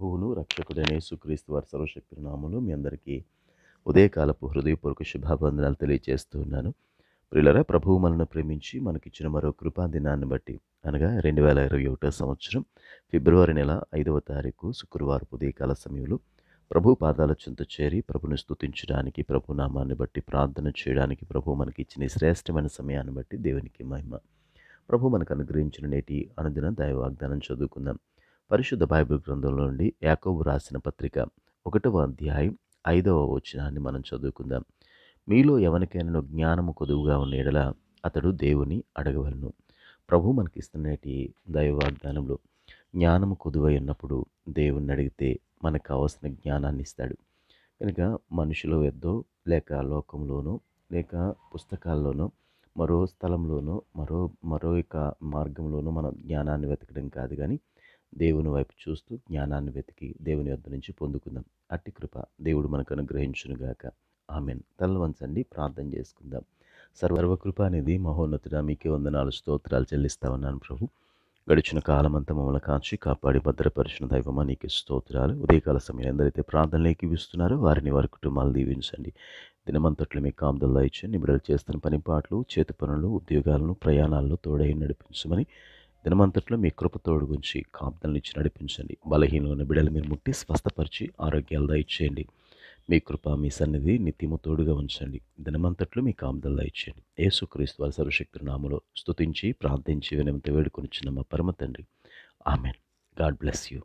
ప్రభువును రక్షకుడైన సుక్రీస్తు వారి సర్వశక్తి నామంలో మీ అందరికీ ఉదయకాలపు హృదయపూర్వక శుభాభివందనాలు తెలియజేస్తున్నాను ప్రిల్లరా ప్రభువు మనను ప్రేమించి మనకిచ్చిన మరో కృపా దినాన్ని బట్టి అనగా రెండు వేల ఇరవై ఒకటో సంవత్సరం ఫిబ్రవరి నెల ఐదవ తారీఖు శుక్రవారం ఉదయకాల సమయంలో ప్రభు పాదాల చింత చేరి ప్రభుని స్థుతించడానికి ప్రభు నామాన్ని బట్టి ప్రార్థన చేయడానికి ప్రభు మనకి ఇచ్చిన శ్రేష్టమైన సమయాన్ని బట్టి దేవునికి మహిమ ప్రభు మనకు అనుగ్రహించిన నేటి అనుదిన దైవ వాగ్దానం చదువుకుందాం పరిశుద్ధ బైబిల్ గ్రంథంలో నుండి యాకోబు రాసిన పత్రిక ఒకటవ అధ్యాయం ఐదవ వచనాన్ని మనం చదువుకుందాం మీలో ఎవరికైనా జ్ఞానము కొదువుగా ఉన్న ఎడల అతడు దేవుని అడగవలను ప్రభు మనకిస్తున్నటి దైవవాగ్దానంలో జ్ఞానము కొదువై ఉన్నప్పుడు దేవుణ్ణి అడిగితే మనకు కావలసిన జ్ఞానాన్ని ఇస్తాడు కనుక మనుషులు ఎద్దో లేక లోకంలోనో లేక పుస్తకాల్లోనో మరో స్థలంలోనో మరో మరో యొక్క మార్గంలోనూ మనం జ్ఞానాన్ని వెతకడం కాదు కానీ దేవుని వైపు చూస్తూ జ్ఞానాన్ని వెతికి దేవుని వద్ద నుంచి పొందుకుందాం అట్టి కృప దేవుడు మనకు అనుగ్రహించునుగాక ఆమెన్ తల వంచండి ప్రార్థన చేసుకుందాం సర్వర్వకృప అనేది మహోన్నతుడ మీకే వందనాలు స్తోత్రాలు చెల్లిస్తా ఉన్నాను ప్రభు గడిచిన కాలమంతా మమ్మల్ని కాచి కాపాడి భద్రపరిచిన దైవమా నీకు స్తోత్రాలు ఉదయకాల సమయంలో ఎందరైతే ప్రార్థనలేకి ఇస్తున్నారో వారిని వారి కుటుంబాలు దీవించండి దినమంతట్లు మీకు కామదల్లా ఇచ్చి నిబిడలు చేస్తున్న పని పాటలు చేతి పనులు ఉద్యోగాలను ప్రయాణాల్లో తోడై నడిపించమని దినమంతట్లో మీ కృపతోడు గురించి ఇచ్చి నడిపించండి బలహీనమైన బిడలు మీరు ముట్టి స్వస్థపరిచి ఆరోగ్యాలు దయచేయండి మీ కృప మీ సన్నిధి నిత్యము తోడుగా ఉంచండి దినమంతట్లో మీ కాపుదలు దయచేయండి ఏసుక్రీస్తు వారి సర్వశక్తి నామలో స్తుతించి ప్రార్థించి వేడుకొని చిన్న మా పరమ తండ్రి ఆమెన్ గాడ్ బ్లెస్ యూ